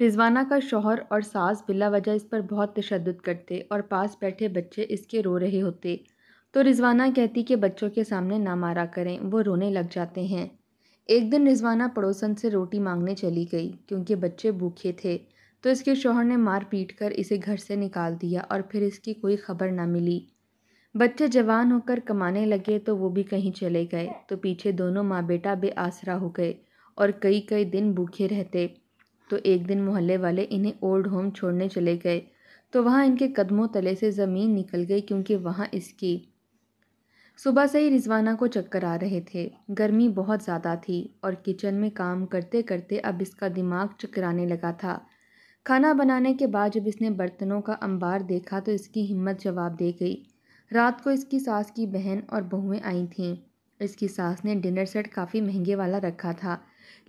रिजवाना का शौहर और सास बिला वजह इस पर बहुत तशद करते और पास बैठे बच्चे इसके रो रहे होते तो रिजवाना कहती कि बच्चों के सामने ना मारा करें वो रोने लग जाते हैं एक दिन रिजवाना पड़ोसन से रोटी मांगने चली गई क्योंकि बच्चे भूखे थे तो इसके शोहर ने मार पीट कर इसे घर से निकाल दिया और फिर इसकी कोई खबर ना मिली बच्चे जवान होकर कमाने लगे तो वो भी कहीं चले गए तो पीछे दोनों माँ बेटा बेआसरा हो गए और कई कई दिन भूखे रहते तो एक दिन मोहल्ले वाले इन्हें ओल्ड होम छोड़ने चले गए तो वहाँ इनके कदमों तले से ज़मीन निकल गई क्योंकि वहाँ इसकी सुबह से ही रिजवाना को चक्कर आ रहे थे गर्मी बहुत ज़्यादा थी और किचन में काम करते करते अब इसका दिमाग चकराने लगा था खाना बनाने के बाद जब इसने बर्तनों का अंबार देखा तो इसकी हिम्मत जवाब दे गई रात को इसकी सास की बहन और बहुएं आई थीं इसकी सास ने डिनर सेट काफ़ी महंगे वाला रखा था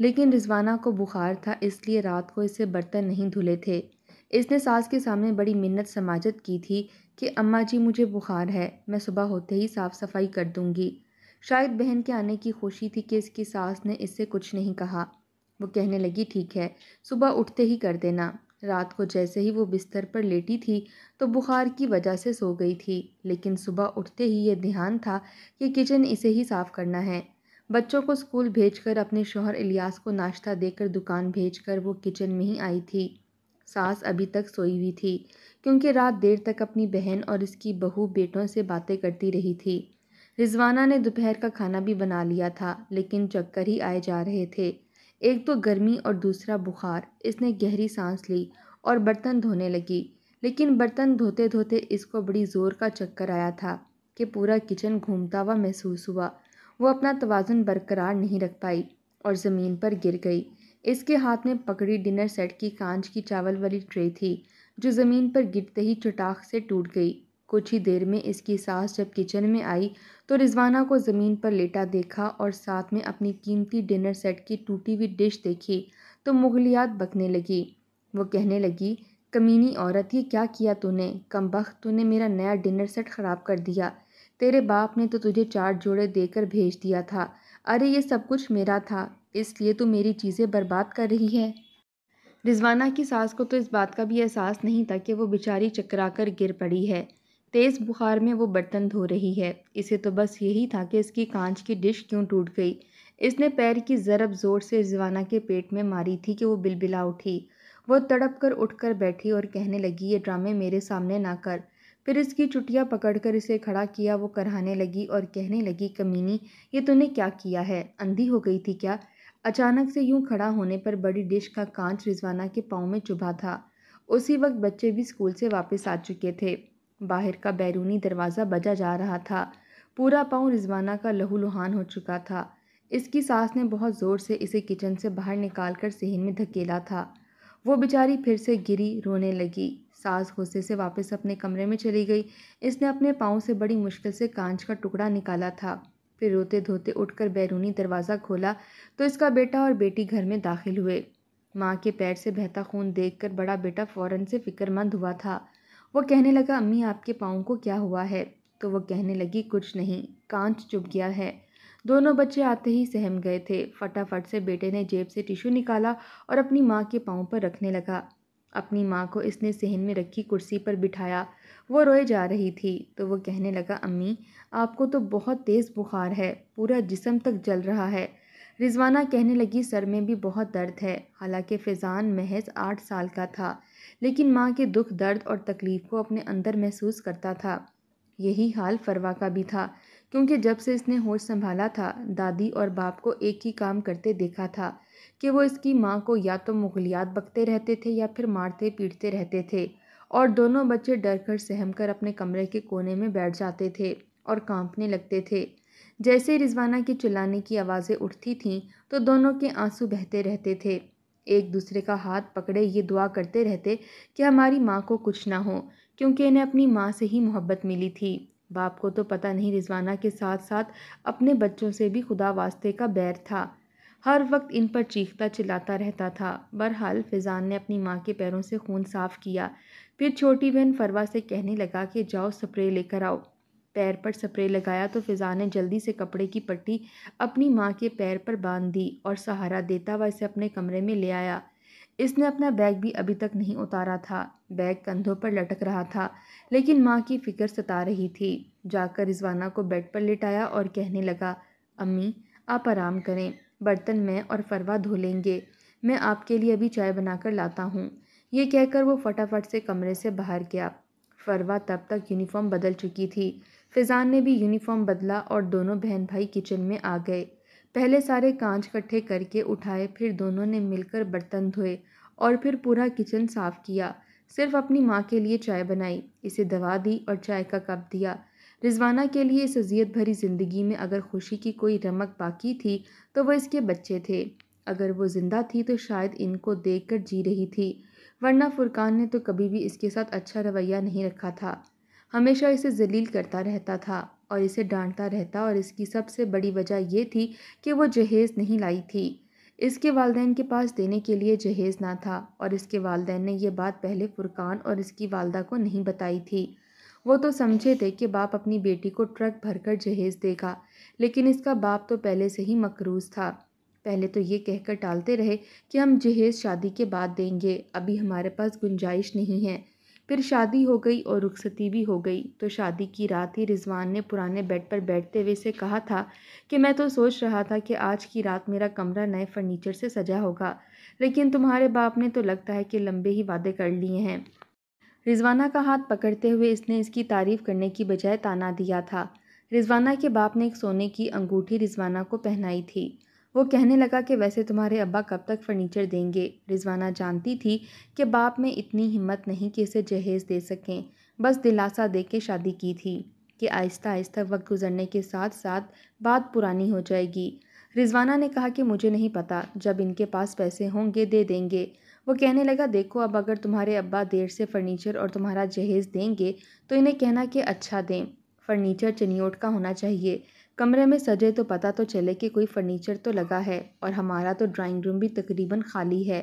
लेकिन रिजवाना को बुखार था इसलिए रात को इसे बर्तन नहीं धुले थे इसने सास के सामने बड़ी मिन्नत समाजत की थी कि अम्मा जी मुझे बुखार है मैं सुबह होते ही साफ़ सफाई कर दूंगी शायद बहन के आने की खुशी थी कि इसकी सास ने इससे कुछ नहीं कहा वो कहने लगी ठीक है सुबह उठते ही कर देना रात को जैसे ही वो बिस्तर पर लेटी थी तो बुखार की वजह से सो गई थी लेकिन सुबह उठते ही ये ध्यान था कि किचन इसे ही साफ़ करना है बच्चों को स्कूल भेजकर अपने शोहर इलियास को नाश्ता देकर दुकान भेजकर वो किचन में ही आई थी सास अभी तक सोई हुई थी क्योंकि रात देर तक अपनी बहन और इसकी बहू बेटों से बातें करती रही थी रिजवाना ने दोपहर का खाना भी बना लिया था लेकिन चक्कर ही आए जा रहे थे एक तो गर्मी और दूसरा बुखार इसने गहरी सांस ली और बर्तन धोने लगी लेकिन बर्तन धोते धोते इसको बड़ी ज़ोर का चक्कर आया था कि पूरा किचन घूमता हुआ महसूस हुआ वो अपना तोज़ुन बरकरार नहीं रख पाई और ज़मीन पर गिर गई इसके हाथ में पकड़ी डिनर सेट की कांच की चावल वाली ट्रे थी जो ज़मीन पर गिरते ही चटाख से टूट गई कुछ ही देर में इसकी सास जब किचन में आई तो रिजवाना को ज़मीन पर लेटा देखा और साथ में अपनी कीमती डिनर सेट की टूटी हुई डिश देखी तो मुगलियात बकने लगी वो कहने लगी कमीनी औरत ये क्या किया तूने कम वक्त तूने मेरा नया डिनर सेट ख़राब कर दिया तेरे बाप ने तो तुझे चार जोड़े देकर भेज दिया था अरे ये सब कुछ मेरा था इसलिए तू मेरी चीज़ें बर्बाद कर रही है रिजवाना की सास को तो इस बात का भी एहसास नहीं था कि वो बेचारी चकरा कर गिर पड़ी है तेज़ बुखार में वो बर्तन धो रही है इसे तो बस यही था कि इसकी कांच की डिश क्यों टूट गई इसने पैर की ज़रब ज़ोर से रिजवाना के पेट में मारी थी कि वो बिलबिला उठी वो तड़प कर उठ कर बैठी और कहने लगी ये ड्रामे मेरे सामने ना कर फिर इसकी चुटियाँ पकड़कर इसे खड़ा किया वो करहाने लगी और कहने लगी कमीनी ये तूने क्या किया है अंधी हो गई थी क्या अचानक से यूं खड़ा होने पर बड़ी डिश का कांच रिजवाना के पाँव में चुभा था उसी वक्त बच्चे भी स्कूल से वापस आ चुके थे बाहर का बैरूनी दरवाज़ा बजा जा रहा था पूरा पाँव रिजवाना का लहूलुहान हो चुका था इसकी सास ने बहुत ज़ोर से इसे किचन से बाहर निकाल कर सहन में धकेला था वो बेचारी फिर से गिरी रोने लगी सास गुस्से से वापस अपने कमरे में चली गई इसने अपने पाँव से बड़ी मुश्किल से कांच का टुकड़ा निकाला था फिर रोते धोते उठकर बैरूनी दरवाज़ा खोला तो इसका बेटा और बेटी घर में दाखिल हुए माँ के पैर से बहता खून देखकर बड़ा बेटा फ़ौरन से फिक्रमंद हुआ था वो कहने लगा अम्मी आपके पाँव को क्या हुआ है तो वो कहने लगी कुछ नहीं कांच चुभ गया है दोनों बच्चे आते ही सहम गए थे फटाफट से बेटे ने जेब से टिश्यू निकाला और अपनी माँ के पाँव पर रखने लगा अपनी माँ को इसने सहन में रखी कुर्सी पर बिठाया वो रोए जा रही थी तो वो कहने लगा अम्मी आपको तो बहुत तेज़ बुखार है पूरा जिसम तक जल रहा है रिजवाना कहने लगी सर में भी बहुत दर्द है हालांकि फ़िज़ान महज आठ साल का था लेकिन माँ के दुख दर्द और तकलीफ़ को अपने अंदर महसूस करता था यही हाल फरवा का भी था क्योंकि जब से इसने होश संभाला था दादी और बाप को एक ही काम करते देखा था कि वो इसकी माँ को या तो मुगलियात बकते रहते थे या फिर मारते पीटते रहते थे और दोनों बच्चे डर कर सहम कर अपने कमरे के कोने में बैठ जाते थे और कांपने लगते थे जैसे रिजवाना की चिल्लाने की आवाज़ें उठती थीं तो दोनों के आंसू बहते रहते थे एक दूसरे का हाथ पकड़े ये दुआ करते रहते कि हमारी माँ को कुछ ना हो क्योंकि इन्हें अपनी माँ से ही मोहब्बत मिली थी बाप को तो पता नहीं रिजवाना के साथ साथ अपने बच्चों से भी खुदा वास्ते का बैर था हर वक्त इन पर चीखता चिल्लाता रहता था बहरहाल फिजान ने अपनी माँ के पैरों से खून साफ किया फिर छोटी बहन फरवा से कहने लगा कि जाओ स्प्रे लेकर आओ पैर पर स्प्रे लगाया तो फिजान ने जल्दी से कपड़े की पट्टी अपनी माँ के पैर पर बांध दी और सहारा देता हुआ इसे अपने कमरे में ले आया इसने अपना बैग भी अभी तक नहीं उतारा था बैग कंधों पर लटक रहा था लेकिन माँ की फ़िक्र सता रही थी जाकर रिजवाना को बेड पर लिटाया और कहने लगा अम्मी आप आराम करें बर्तन मैं और फरवा धो लेंगे मैं आपके लिए अभी चाय बनाकर लाता हूँ ये कहकर वो फटाफट से कमरे से बाहर गया फरवा तब तक यूनिफॉर्म बदल चुकी थी फिजान ने भी यूनिफॉर्म बदला और दोनों बहन भाई किचन में आ गए पहले सारे कांच इकट्ठे करके उठाए फिर दोनों ने मिलकर बर्तन धोए और फिर पूरा किचन साफ़ किया सिर्फ अपनी माँ के लिए चाय बनाई इसे दवा दी और चाय का कप दिया रिजवाना के लिए इस अजियत भरी ज़िंदगी में अगर खुशी की कोई रमक बाकी थी तो वह इसके बच्चे थे अगर वो ज़िंदा थी तो शायद इनको देख कर जी रही थी वरना फुरकान ने तो कभी भी इसके साथ अच्छा रवैया नहीं रखा था हमेशा इसे जलील करता रहता था और इसे डांटता रहता और इसकी सबसे बड़ी वजह यह थी कि वो जहेज़ नहीं लाई थी इसके वालदेन के पास देने के लिए जहेज़ ना था और इसके वालदेन ने यह बात पहले फ़ुरक़ान और इसकी वालदा को नहीं बताई थी वो तो समझे थे कि बाप अपनी बेटी को ट्रक भरकर जहेज़ देगा लेकिन इसका बाप तो पहले से ही मकरूज़ था पहले तो ये कहकर टालते रहे कि हम जहेज़ शादी के बाद देंगे अभी हमारे पास गुंजाइश नहीं है फिर शादी हो गई और रुखसती भी हो गई तो शादी की रात ही रिजवान ने पुराने बेड पर बैठते हुए से कहा था कि मैं तो सोच रहा था कि आज की रात मेरा कमरा नए फर्नीचर से सजा होगा लेकिन तुम्हारे बाप ने तो लगता है कि लंबे ही वादे कर लिए हैं रिजवाना का हाथ पकड़ते हुए इसने इसकी तारीफ़ करने की बजाय ताना दिया था रिजवाना के बाप ने एक सोने की अंगूठी रिजवाना को पहनाई थी वो कहने लगा कि वैसे तुम्हारे अब्बा कब तक फ़र्नीचर देंगे रिजवाना जानती थी कि बाप में इतनी हिम्मत नहीं कि इसे जहेज़ दे सकें बस दिलासा दे के शादी की थी कि आहिस्ता आहिस्ता वक्त गुजरने के साथ साथ बात पुरानी हो जाएगी रिजवाना ने कहा कि मुझे नहीं पता जब इनके पास पैसे होंगे दे देंगे वो कहने लगा देखो अब अगर तुम्हारे अब्बा देर से फ़र्नीचर और तुम्हारा जहेज़ देंगे तो इन्हें कहना कि अच्छा दें फ़र्नीचर चनियोट का होना चाहिए कमरे में सजे तो पता तो चले कि कोई फ़र्नीचर तो लगा है और हमारा तो ड्राइंग रूम भी तकरीबन खाली है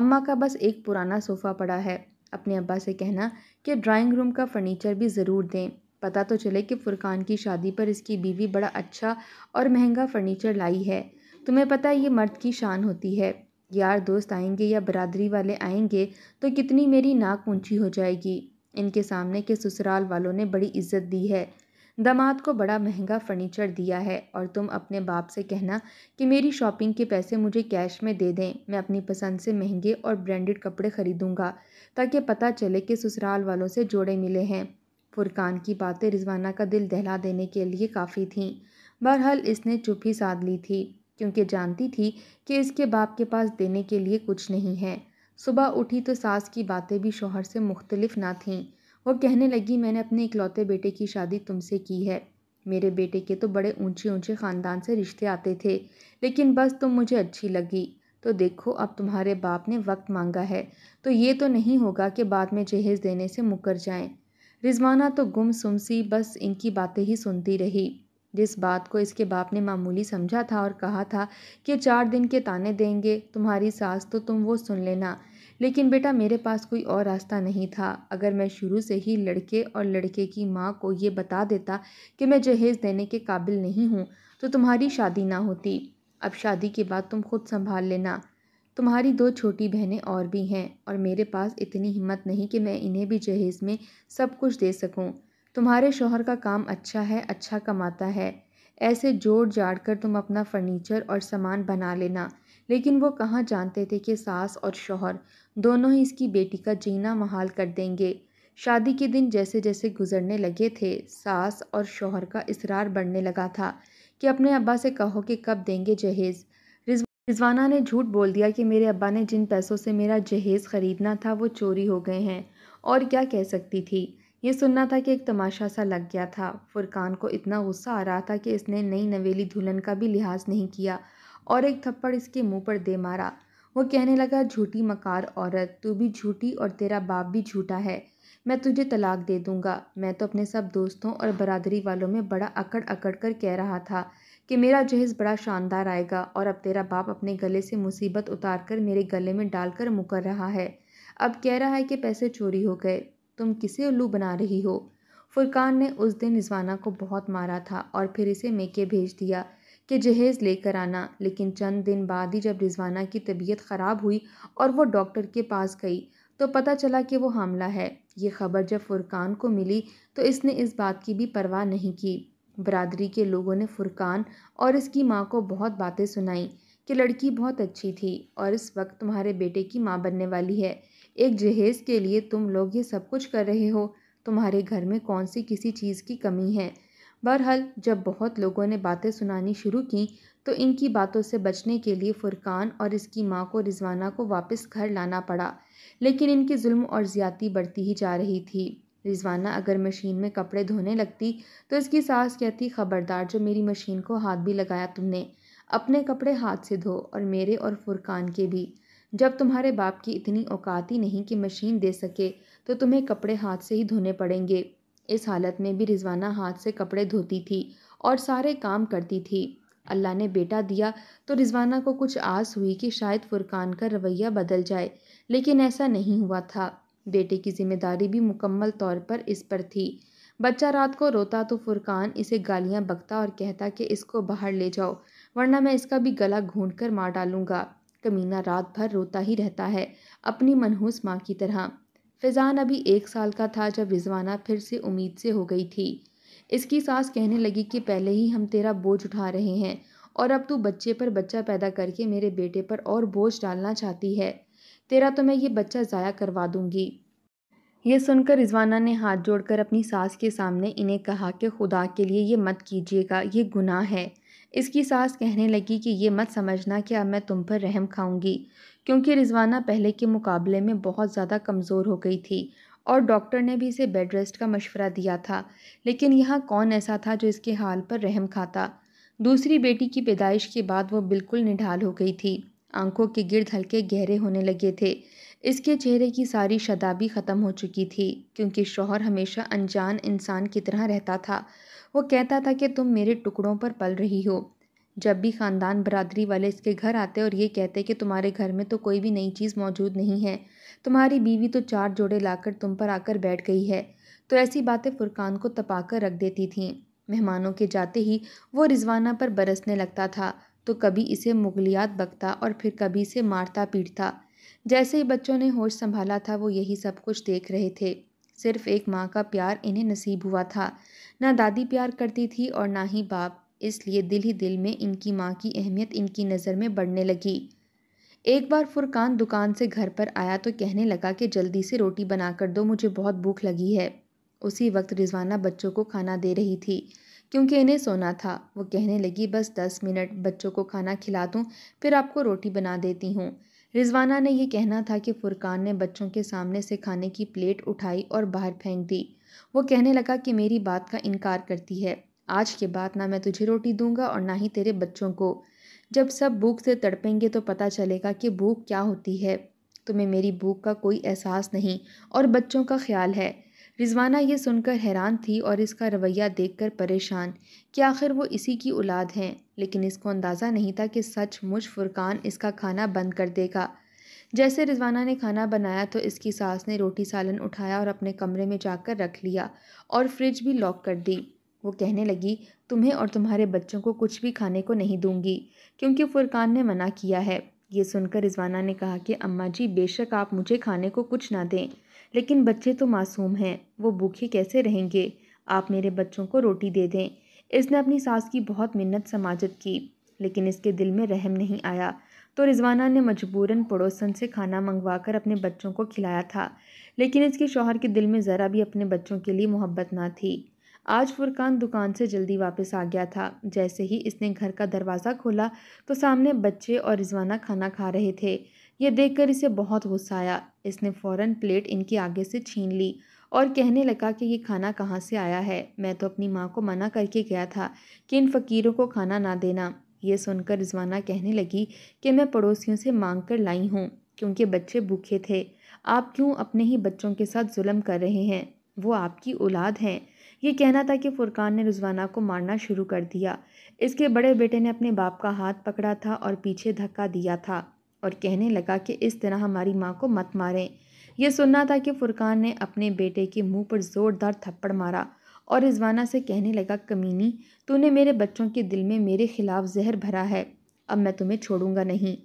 अम्मा का बस एक पुराना सोफ़ा पड़ा है अपने अब्बा से कहना कि ड्राइंग रूम का फ़र्नीचर भी ज़रूर दें पता तो चले कि फ़ुरकान की शादी पर इसकी बीवी बड़ा अच्छा और महंगा फ़र्नीचर लाई है तुम्हें पता है ये मर्द की शान होती है यार दोस्त आएंगे या बरदरी वाले आएंगे तो कितनी मेरी नाक ऊँची हो जाएगी इनके सामने के ससुराल वालों ने बड़ी इज्जत दी है दामाद को बड़ा महंगा फ़र्नीचर दिया है और तुम अपने बाप से कहना कि मेरी शॉपिंग के पैसे मुझे कैश में दे दें मैं अपनी पसंद से महंगे और ब्रांडेड कपड़े ख़रीदूँगा ताकि पता चले कि ससुराल वालों से जोड़े मिले हैं फुरकान की बातें रिजवाना का दिल दहला देने के लिए काफ़ी थीं बहरहाल इसने चुप ही साध ली थी क्योंकि जानती थी कि इसके बाप के पास देने के लिए कुछ नहीं है सुबह उठी तो सास की बातें भी शोहर से मुख्तलिफ ना थीं वो कहने लगी मैंने अपने इकलौते बेटे की शादी तुमसे की है मेरे बेटे के तो बड़े ऊंचे ऊंचे ख़ानदान से रिश्ते आते थे लेकिन बस तुम मुझे अच्छी लगी तो देखो अब तुम्हारे बाप ने वक्त मांगा है तो ये तो नहीं होगा कि बाद में जहेज़ देने से मुकर जाएं रिजवाना तो गुम सुम सी बस इनकी बातें ही सुनती रही जिस बात को इसके बाप ने मामूली समझा था और कहा था कि चार दिन के ताने देंगे तुम्हारी सास तो तुम वो सुन लेना लेकिन बेटा मेरे पास कोई और रास्ता नहीं था अगर मैं शुरू से ही लड़के और लड़के की माँ को ये बता देता कि मैं जहेज़ देने के काबिल नहीं हूँ तो तुम्हारी शादी ना होती अब शादी के बाद तुम खुद संभाल लेना तुम्हारी दो छोटी बहनें और भी हैं और मेरे पास इतनी हिम्मत नहीं कि मैं इन्हें भी जहेज़ में सब कुछ दे सकूं। तुम्हारे शोहर का काम अच्छा है अच्छा कमाता है ऐसे जोड़ जाड़ कर तुम अपना फर्नीचर और सामान बना लेना लेकिन वो कहाँ जानते थे कि सास और शौहर दोनों ही इसकी बेटी का जीना महाल कर देंगे शादी के दिन जैसे जैसे गुजरने लगे थे सास और शौहर का इसरार बढ़ने लगा था कि अपने अब्बा से कहो कि कब देंगे जहेज़ रिजवाना ने झूठ बोल दिया कि मेरे अब्बा ने जिन पैसों से मेरा जहेज़ ख़रीदना था वो चोरी हो गए हैं और क्या कह सकती थी ये सुनना था कि एक तमाशा सा लग गया था फुरकान को इतना गुस्सा आ रहा था कि इसने नई नवेली दुल्हन का भी लिहाज नहीं किया और एक थप्पड़ इसके मुंह पर दे मारा वो कहने लगा झूठी मकार औरत तू भी झूठी और तेरा बाप भी झूठा है मैं तुझे तलाक दे दूंगा मैं तो अपने सब दोस्तों और बरादरी वालों में बड़ा अकड़ अकड़ कर कह रहा था कि मेरा जहेज़ बड़ा शानदार आएगा और अब तेरा बाप अपने गले से मुसीबत उतार कर मेरे गले में डालकर मुकर रहा है अब कह रहा है कि पैसे चोरी हो गए तुम किसे उल्लू बना रही हो फुरकान ने उस दिन रिजवाना को बहुत मारा था और फिर इसे मेके भेज दिया कि जहेज़ लेकर आना लेकिन चंद दिन बाद ही जब रिजवाना की तबीयत ख़राब हुई और वो डॉक्टर के पास गई तो पता चला कि वो हामला है ये खबर जब फ़ुरकान को मिली तो इसने इस बात की भी परवाह नहीं की बरदरी के लोगों ने फ़ुरकान और इसकी माँ को बहुत बातें सुनाई कि लड़की बहुत अच्छी थी और इस वक्त तुम्हारे बेटे की माँ बनने वाली है एक जहेज़ के लिए तुम लोग ये सब कुछ कर रहे हो तुम्हारे घर में कौन सी किसी चीज़ की कमी है बहरहाल जब बहुत लोगों ने बातें सुनानी शुरू की तो इनकी बातों से बचने के लिए फ़ुरकान और इसकी माँ को रिजवाना को वापस घर लाना पड़ा लेकिन इनकी जुल्म और ज़्यादती बढ़ती ही जा रही थी रिजवाना अगर मशीन में कपड़े धोने लगती तो इसकी सास कहती ख़बरदार जो मेरी मशीन को हाथ भी लगाया तुमने अपने कपड़े हाथ से धो और मेरे और फुरकान के भी जब तुम्हारे बाप की इतनी औकात ही नहीं कि मशीन दे सके तो तुम्हें कपड़े हाथ से ही धोने पड़ेंगे इस हालत में भी रिजवाना हाथ से कपड़े धोती थी और सारे काम करती थी अल्लाह ने बेटा दिया तो रिजवाना को कुछ आस हुई कि शायद फुरकान का रवैया बदल जाए लेकिन ऐसा नहीं हुआ था बेटे की जिम्मेदारी भी मुकम्मल तौर पर इस पर थी बच्चा रात को रोता तो फुरकान इसे गालियां बकता और कहता कि इसको बाहर ले जाओ वरना मैं इसका भी गला घूंढ कर मार डालूंगा कमीना रात भर रोता ही रहता है अपनी मनहूस माँ की तरह फैज़ान अभी एक साल का था जब रिजवाना फिर से उम्मीद से हो गई थी इसकी सास कहने लगी कि पहले ही हम तेरा बोझ उठा रहे हैं और अब तू बच्चे पर बच्चा पैदा करके मेरे बेटे पर और बोझ डालना चाहती है तेरा तो मैं ये बच्चा ज़ाया करवा दूँगी ये सुनकर रिजवाना ने हाथ जोड़कर अपनी सास के सामने इन्हें कहा कि खुदा के लिए ये मत कीजिएगा ये गुनाह है इसकी सास कहने लगी कि ये मत समझना कि अब मैं तुम पर रहम खाऊंगी क्योंकि रिजवाना पहले के मुकाबले में बहुत ज़्यादा कमज़ोर हो गई थी और डॉक्टर ने भी इसे बेड रेस्ट का मशवरा दिया था लेकिन यहाँ कौन ऐसा था जो इसके हाल पर रहम खाता दूसरी बेटी की पैदाइश के बाद वो बिल्कुल निढाल हो गई थी आंखों के गिर्द हल्के गहरे होने लगे थे इसके चेहरे की सारी शदाबी ख़त्म हो चुकी थी क्योंकि शोहर हमेशा अनजान इंसान की तरह रहता था वो कहता था कि तुम मेरे टुकड़ों पर पल रही हो जब भी ख़ानदान बरदरी वाले इसके घर आते और ये कहते कि तुम्हारे घर में तो कोई भी नई चीज़ मौजूद नहीं है तुम्हारी बीवी तो चार जोड़े लाकर तुम पर आकर बैठ गई है तो ऐसी बातें फ़ुरकान को तपा कर रख देती थीं मेहमानों के जाते ही वो रिजवाना पर बरसने लगता था तो कभी इसे मुगलियात बकता और फिर कभी इसे मारता पीटता जैसे ही बच्चों ने होश संभाला था वो यही सब कुछ देख रहे थे सिर्फ एक माँ का प्यार इन्हें नसीब हुआ था ना दादी प्यार करती थी और ना ही बाप इसलिए दिल ही दिल में इनकी माँ की अहमियत इनकी नज़र में बढ़ने लगी एक बार फुरकान दुकान से घर पर आया तो कहने लगा कि जल्दी से रोटी बनाकर दो मुझे बहुत भूख लगी है उसी वक्त रिजवाना बच्चों को खाना दे रही थी क्योंकि इन्हें सोना था वो कहने लगी बस दस मिनट बच्चों को खाना खिला दूँ फिर आपको रोटी बना देती हूँ रिजवाना ने यह कहना था कि फुरकान ने बच्चों के सामने से खाने की प्लेट उठाई और बाहर फेंक दी वो कहने लगा कि मेरी बात का इनकार करती है आज के बाद ना मैं तुझे रोटी दूंगा और ना ही तेरे बच्चों को जब सब भूख से तड़पेंगे तो पता चलेगा कि भूख क्या होती है तुम्हें मेरी भूख का कोई एहसास नहीं और बच्चों का ख्याल है रिजवाना ये सुनकर हैरान थी और इसका रवैया देखकर परेशान कि आखिर वो इसी की औलाद हैं लेकिन इसको अंदाज़ा नहीं था कि सच मुझ फुरकान इसका खाना बंद कर देगा जैसे रिजवाना ने खाना बनाया तो इसकी सास ने रोटी सालन उठाया और अपने कमरे में जाकर रख लिया और फ्रिज भी लॉक कर दी वो कहने लगी तुम्हें और तुम्हारे बच्चों को कुछ भी खाने को नहीं दूंगी क्योंकि फुरकान ने मना किया है ये सुनकर रिजवाना ने कहा कि अम्मा जी बेशक आप मुझे खाने को कुछ ना दें लेकिन बच्चे तो मासूम हैं वो भूखे कैसे रहेंगे आप मेरे बच्चों को रोटी दे दें इसने अपनी सास की बहुत मिन्नत समाजत की लेकिन इसके दिल में रहम नहीं आया तो रिजवाना ने मजबूरन पड़ोसन से खाना मंगवा कर अपने बच्चों को खिलाया था लेकिन इसके शौहर के दिल में ज़रा भी अपने बच्चों के लिए मोहब्बत ना थी आज फुरकान दुकान से जल्दी वापस आ गया था जैसे ही इसने घर का दरवाज़ा खोला तो सामने बच्चे और रिजवाना खाना खा रहे थे ये देखकर इसे बहुत गुस्सा आया इसने फ़ौरन प्लेट इनके आगे से छीन ली और कहने लगा कि ये खाना कहाँ से आया है मैं तो अपनी माँ को मना करके गया था कि इन फ़कीरों को खाना ना देना ये सुनकर रिजवाना कहने लगी कि मैं पड़ोसियों से मांग कर लाई हूँ क्योंकि बच्चे भूखे थे आप क्यों अपने ही बच्चों के साथ जुल्म कर रहे हैं वो आपकी औलाद हैं ये कहना था कि फ़ुरकान ने रिजवाना को मारना शुरू कर दिया इसके बड़े बेटे ने अपने बाप का हाथ पकड़ा था और पीछे धक्का दिया था और कहने लगा कि इस तरह हमारी माँ को मत मारें यह सुनना था कि फ़ुरकान ने अपने बेटे के मुंह पर ज़ोरदार थप्पड़ मारा और रिजवाना से कहने लगा कमीनी तूने मेरे बच्चों के दिल में मेरे ख़िलाफ़ जहर भरा है अब मैं तुम्हें छोड़ूंगा नहीं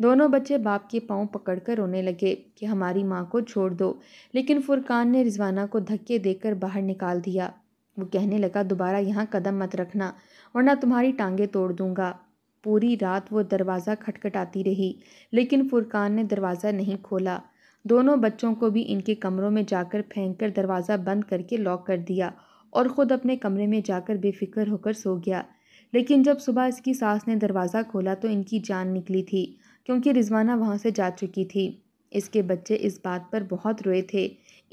दोनों बच्चे बाप के पाँव पकड़कर रोने लगे कि हमारी माँ को छोड़ दो लेकिन फ़ुरकान ने रिजवाना को धक्के देकर बाहर निकाल दिया वो कहने लगा दोबारा यहाँ कदम मत रखना वरना तुम्हारी टांगें तोड़ दूंगा पूरी रात वो दरवाज़ा खटखटाती रही लेकिन फुरकान ने दरवाज़ा नहीं खोला दोनों बच्चों को भी इनके कमरों में जाकर फेंक कर दरवाज़ा बंद करके लॉक कर दिया और ख़ुद अपने कमरे में जाकर बेफिक्र होकर सो गया लेकिन जब सुबह इसकी सास ने दरवाज़ा खोला तो इनकी जान निकली थी क्योंकि रिजवाना वहाँ से जा चुकी थी इसके बच्चे इस बात पर बहुत रोए थे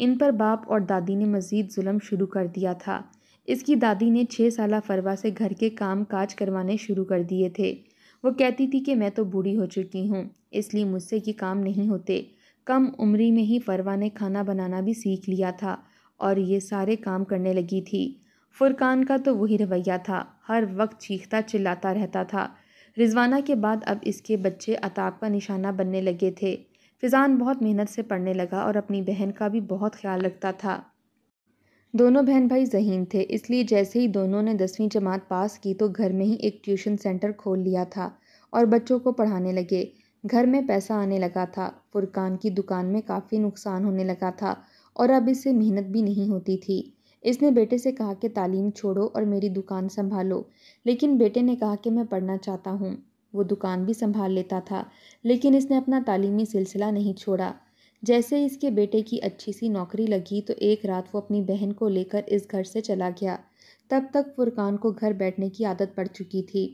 इन पर बाप और दादी ने मज़ीद जुल्म शुरू कर दिया था इसकी दादी ने छः साल फरवा से घर के काम काज करवाने शुरू कर दिए थे वो कहती थी कि मैं तो बूढ़ी हो चुकी हूँ इसलिए मुझसे ये काम नहीं होते कम उम्री में ही फरवा ने खाना बनाना भी सीख लिया था और ये सारे काम करने लगी थी फुरकान का तो वही रवैया था हर वक्त चीखता चिल्लाता रहता था रिजवाना के बाद अब इसके बच्चे अताब का निशाना बनने लगे थे फिजान बहुत मेहनत से पढ़ने लगा और अपनी बहन का भी बहुत ख्याल रखता था दोनों बहन भाई जहीन थे इसलिए जैसे ही दोनों ने दसवीं जमात पास की तो घर में ही एक ट्यूशन सेंटर खोल लिया था और बच्चों को पढ़ाने लगे घर में पैसा आने लगा था फुरकान की दुकान में काफ़ी नुकसान होने लगा था और अब इससे मेहनत भी नहीं होती थी इसने बेटे से कहा कि तालीम छोड़ो और मेरी दुकान संभालो लेकिन बेटे ने कहा कि मैं पढ़ना चाहता हूँ वो दुकान भी संभाल लेता था लेकिन इसने अपना तालीमी सिलसिला नहीं छोड़ा जैसे इसके बेटे की अच्छी सी नौकरी लगी तो एक रात वो अपनी बहन को लेकर इस घर से चला गया तब तक फुरकान को घर बैठने की आदत पड़ चुकी थी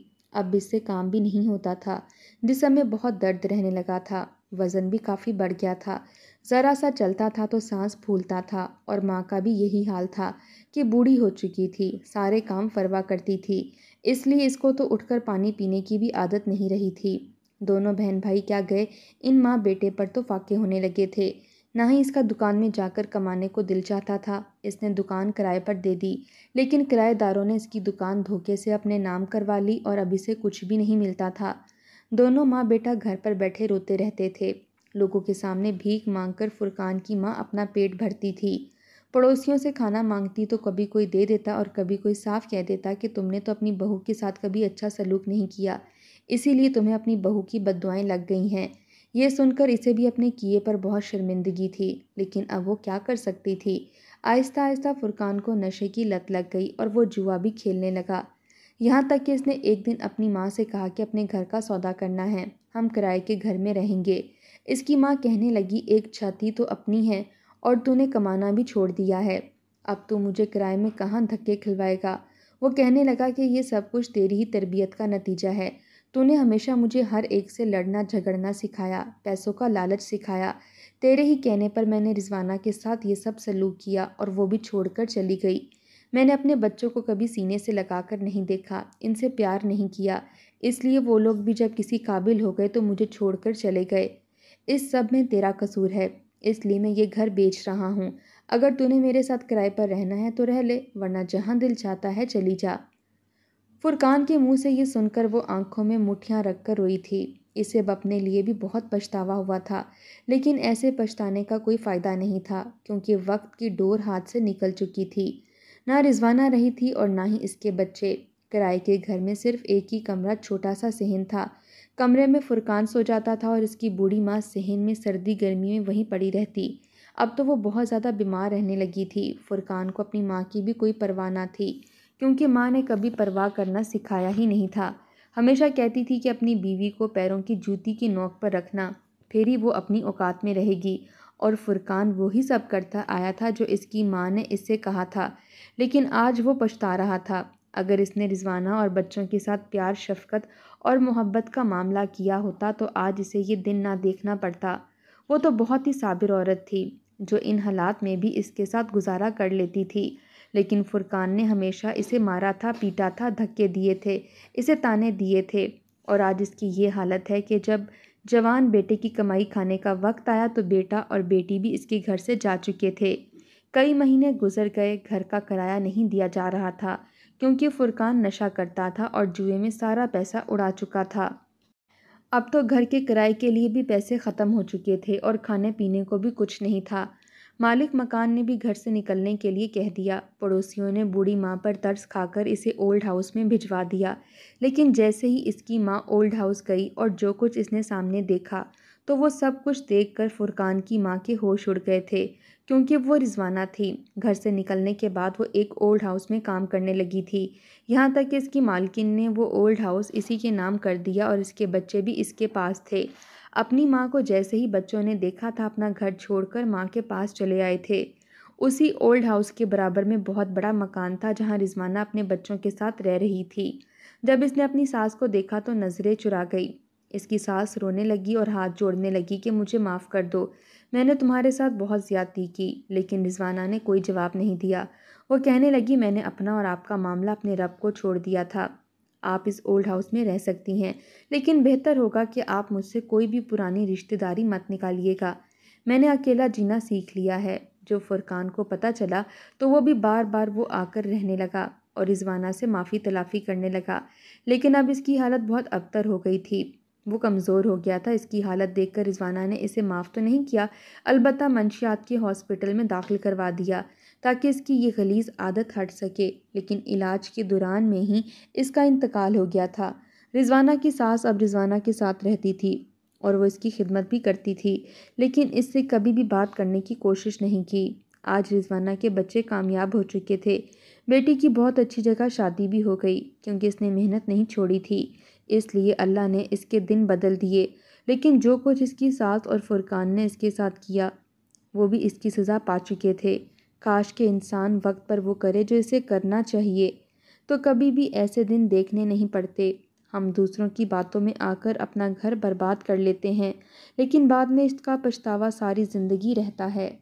अब इससे काम भी नहीं होता था जिस समय बहुत दर्द रहने लगा था वज़न भी काफ़ी बढ़ गया था ज़रा सा चलता था तो सांस फूलता था और माँ का भी यही हाल था कि बूढ़ी हो चुकी थी सारे काम फरवा करती थी इसलिए इसको तो उठकर पानी पीने की भी आदत नहीं रही थी दोनों बहन भाई क्या गए इन माँ बेटे पर तो फाके होने लगे थे ना ही इसका दुकान में जाकर कमाने को दिल चाहता था इसने दुकान किराए पर दे दी लेकिन किराएदारों ने इसकी दुकान धोखे से अपने नाम करवा ली और अभी से कुछ भी नहीं मिलता था दोनों माँ बेटा घर पर बैठे रोते रहते थे लोगों के सामने भीख मांगकर फुरकान की माँ अपना पेट भरती थी पड़ोसियों से खाना मांगती तो कभी कोई दे देता और कभी कोई साफ कह देता कि तुमने तो अपनी बहू के साथ कभी अच्छा सलूक नहीं किया इसीलिए तुम्हें अपनी बहू की बदुआएँ लग गई हैं ये सुनकर इसे भी अपने किए पर बहुत शर्मिंदगी थी लेकिन अब वो क्या कर सकती थी आहिस्ता आहिस्ता फुरकान को नशे की लत लग गई और वो जुआ भी खेलने लगा यहाँ तक कि इसने एक दिन अपनी माँ से कहा कि अपने घर का सौदा करना है हम किराए के घर में रहेंगे इसकी माँ कहने लगी एक छाती तो अपनी है और तूने कमाना भी छोड़ दिया है अब तो मुझे किराए में कहाँ धक्के खिलवाएगा वो कहने लगा कि ये सब कुछ तेरी ही तरबियत का नतीजा है तूने हमेशा मुझे हर एक से लड़ना झगड़ना सिखाया पैसों का लालच सिखाया तेरे ही कहने पर मैंने रिजवाना के साथ ये सब सलूक किया और वो भी छोड़कर चली गई मैंने अपने बच्चों को कभी सीने से लगाकर नहीं देखा इनसे प्यार नहीं किया इसलिए वो लोग भी जब किसी काबिल हो गए तो मुझे छोड़कर चले गए इस सब में तेरा कसूर है इसलिए मैं ये घर बेच रहा हूँ अगर तूने मेरे साथ किराए पर रहना है तो रह ले वरना जहाँ दिल चाहता है चली जा फुरकान के मुंह से ये सुनकर वो आंखों में मुठियाँ रखकर रोई थी इसे अब अपने लिए भी बहुत पछतावा हुआ था लेकिन ऐसे पछताने का कोई फ़ायदा नहीं था क्योंकि वक्त की डोर हाथ से निकल चुकी थी ना रिजवाना रही थी और ना ही इसके बच्चे किराए के घर में सिर्फ एक ही कमरा छोटा सा सहन था कमरे में फुरकान सो जाता था और इसकी बूढ़ी माँ सहन में सर्दी गर्मी में वहीं पड़ी रहती अब तो वो बहुत ज़्यादा बीमार रहने लगी थी फुरकान को अपनी माँ की भी कोई परवाह ना थी क्योंकि माँ ने कभी परवाह करना सिखाया ही नहीं था हमेशा कहती थी कि अपनी बीवी को पैरों की जूती की नोक पर रखना फिर ही वो अपनी औकात में रहेगी और फुरकान वही सब करता आया था जो इसकी माँ ने इससे कहा था लेकिन आज वो पछता रहा था अगर इसने रिजवाना और बच्चों के साथ प्यार शफकत और मोहब्बत का मामला किया होता तो आज इसे ये दिन ना देखना पड़ता वो तो बहुत ही साबिर औरत थी जो इन हालात में भी इसके साथ गुजारा कर लेती थी लेकिन फुरकान ने हमेशा इसे मारा था पीटा था धक्के दिए थे इसे ताने दिए थे और आज इसकी ये हालत है कि जब जवान बेटे की कमाई खाने का वक्त आया तो बेटा और बेटी भी इसके घर से जा चुके थे कई महीने गुजर गए घर का किराया नहीं दिया जा रहा था क्योंकि फ़ुरकान नशा करता था और जुए में सारा पैसा उड़ा चुका था अब तो घर के किराए के लिए भी पैसे ख़त्म हो चुके थे और खाने पीने को भी कुछ नहीं था मालिक मकान ने भी घर से निकलने के लिए कह दिया पड़ोसियों ने बूढ़ी माँ पर तर्स खाकर इसे ओल्ड हाउस में भिजवा दिया लेकिन जैसे ही इसकी माँ ओल्ड हाउस गई और जो कुछ इसने सामने देखा तो वो सब कुछ देखकर फुरकान की माँ के होश उड़ गए थे क्योंकि वो रिजवाना थी घर से निकलने के बाद वो एक ओल्ड हाउस में काम करने लगी थी यहाँ तक कि इसकी मालकिन ने वो ओल्ड हाउस इसी के नाम कर दिया और इसके बच्चे भी इसके पास थे अपनी माँ को जैसे ही बच्चों ने देखा था अपना घर छोड़कर माँ के पास चले आए थे उसी ओल्ड हाउस के बराबर में बहुत बड़ा मकान था जहाँ रिजवाना अपने बच्चों के साथ रह रही थी जब इसने अपनी सास को देखा तो नज़रें चुरा गई इसकी सास रोने लगी और हाथ जोड़ने लगी कि मुझे माफ़ कर दो मैंने तुम्हारे साथ बहुत ज़्यादती की लेकिन रिजवाना ने कोई जवाब नहीं दिया वो कहने लगी मैंने अपना और आपका मामला अपने रब को छोड़ दिया था आप इस ओल्ड हाउस में रह सकती हैं लेकिन बेहतर होगा कि आप मुझसे कोई भी पुरानी रिश्तेदारी मत निकालिएगा मैंने अकेला जीना सीख लिया है जो फुरकान को पता चला तो वो भी बार बार वो आकर रहने लगा और रिजवाना से माफ़ी तलाफ़ी करने लगा लेकिन अब इसकी हालत बहुत अबतर हो गई थी वो कमज़ोर हो गया था इसकी हालत देखकर रिजवाना ने इसे माफ़ तो नहीं किया अलबत् मंशियात के हॉस्पिटल में दाखिल करवा दिया ताकि इसकी ये गलीज आदत हट सके लेकिन इलाज के दौरान में ही इसका इंतकाल हो गया था रिजवाना की सास अब रिजवाना के साथ रहती थी और वो इसकी खिदमत भी करती थी लेकिन इससे कभी भी बात करने की कोशिश नहीं की आज रिजवाना के बच्चे कामयाब हो चुके थे बेटी की बहुत अच्छी जगह शादी भी हो गई क्योंकि इसने मेहनत नहीं छोड़ी थी इसलिए अल्लाह ने इसके दिन बदल दिए लेकिन जो कुछ इसकी सास और फुरकान ने इसके साथ किया वो भी इसकी सज़ा पा चुके थे काश के इंसान वक्त पर वो करे जो इसे करना चाहिए तो कभी भी ऐसे दिन देखने नहीं पड़ते हम दूसरों की बातों में आकर अपना घर बर्बाद कर लेते हैं लेकिन बाद में इसका पछतावा सारी ज़िंदगी रहता है